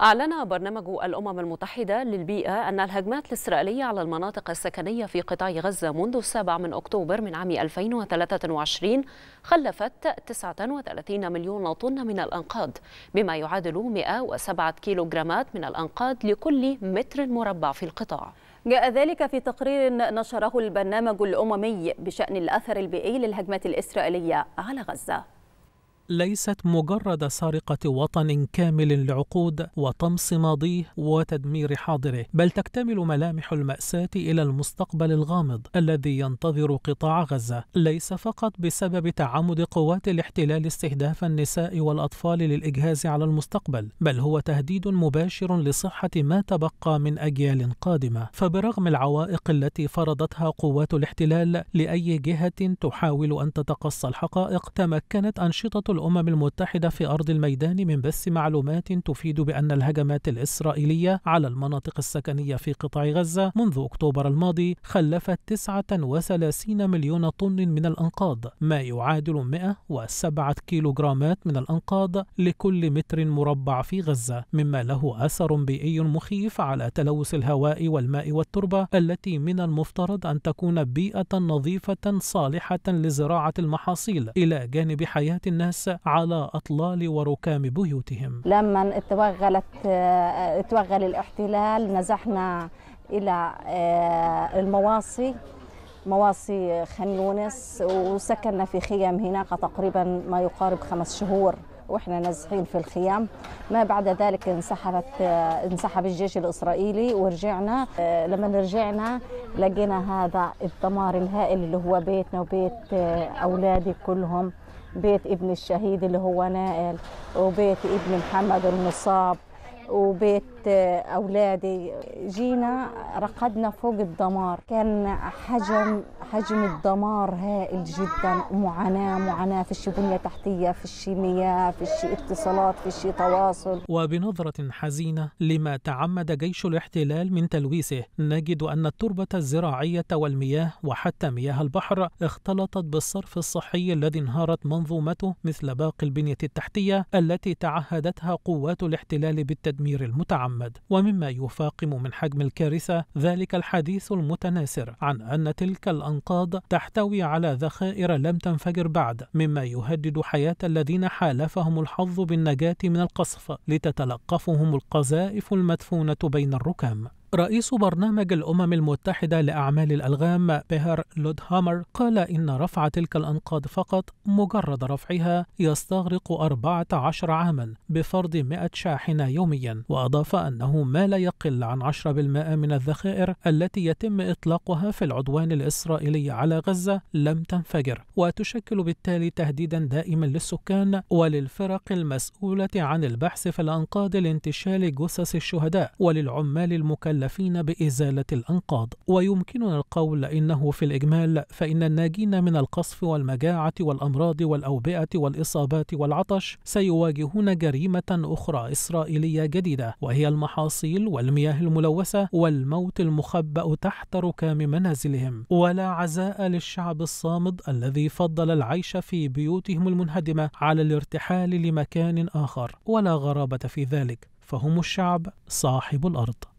أعلن برنامج الأمم المتحدة للبيئة أن الهجمات الإسرائيلية على المناطق السكنية في قطاع غزة منذ السابع من أكتوبر من عام 2023 خلفت 39 مليون طن من الأنقاض بما يعادل 107 كيلوغرامات من الأنقاض لكل متر مربع في القطاع جاء ذلك في تقرير نشره البرنامج الأممي بشأن الأثر البيئي للهجمات الإسرائيلية على غزة ليست مجرد سرقة وطن كامل لعقود وطمس ماضيه وتدمير حاضره بل تكتمل ملامح المأساة إلى المستقبل الغامض الذي ينتظر قطاع غزة ليس فقط بسبب تعمد قوات الاحتلال استهداف النساء والأطفال للإجهاز على المستقبل بل هو تهديد مباشر لصحة ما تبقى من أجيال قادمة فبرغم العوائق التي فرضتها قوات الاحتلال لأي جهة تحاول أن تتقصى الحقائق تمكنت أنشطة الأمم المتحدة في أرض الميدان من بث معلومات تفيد بأن الهجمات الإسرائيلية على المناطق السكنية في قطاع غزة منذ أكتوبر الماضي خلفت 39 مليون طن من الأنقاض ما يعادل 107 كيلوغرامات من الأنقاض لكل متر مربع في غزة مما له أثر بيئي مخيف على تلوث الهواء والماء والتربة التي من المفترض أن تكون بيئة نظيفة صالحة لزراعة المحاصيل إلى جانب حياة الناس على أطلال وركام بيوتهم لما توغلت آه، توغل الاحتلال نزحنا إلى آه، المواصي مواصي خان يونس وسكننا في خيم هناك تقريبا ما يقارب خمس شهور واحنا نازحين في الخيام ما بعد ذلك انسحبت انسحب الجيش الاسرائيلي ورجعنا آه، لما رجعنا لقينا هذا الدمار الهائل اللي هو بيتنا وبيت آه، اولادي كلهم بيت ابن الشهيد اللي هو نائل وبيت ابن محمد المصاب وبيت أولادي جينا رقدنا فوق الدمار كان حجم حجم الدمار هائل جدا معاناة معاناة في الشي بنية تحتية في مياه في الشي اتصالات في الشي تواصل وبنظرة حزينة لما تعمد جيش الاحتلال من تلويثه نجد أن التربة الزراعية والمياه وحتى مياه البحر اختلطت بالصرف الصحي الذي انهارت منظومته مثل باقي البنية التحتية التي تعهدتها قوات الاحتلال بالتدريب التدمير المتعمد ومما يفاقم من حجم الكارثة ذلك الحديث المتناسر عن أن تلك الأنقاض تحتوي على ذخائر لم تنفجر بعد مما يهدد حياة الذين حالفهم الحظ بالنجاة من القصف لتتلقفهم القذائف المدفونة بين الركام رئيس برنامج الأمم المتحدة لأعمال الألغام بيهر لودهامر قال إن رفع تلك الأنقاض فقط مجرد رفعها يستغرق 14 عاما بفرض 100 شاحنة يوميا وأضاف أنه ما لا يقل عن 10% من الذخائر التي يتم إطلاقها في العدوان الإسرائيلي على غزة لم تنفجر وتشكل بالتالي تهديدا دائما للسكان وللفرق المسؤولة عن البحث في الأنقاض لانتشال جثث الشهداء وللعمال المكلفين المكلفين بإزالة الأنقاض ويمكننا القول إنه في الإجمال فإن الناجين من القصف والمجاعة والأمراض والأوبئة والإصابات والعطش سيواجهون جريمة أخرى إسرائيلية جديدة وهي المحاصيل والمياه الملوثة والموت المخبأ تحت ركام منازلهم ولا عزاء للشعب الصامد الذي فضل العيش في بيوتهم المنهدمة على الارتحال لمكان آخر ولا غرابة في ذلك فهم الشعب صاحب الأرض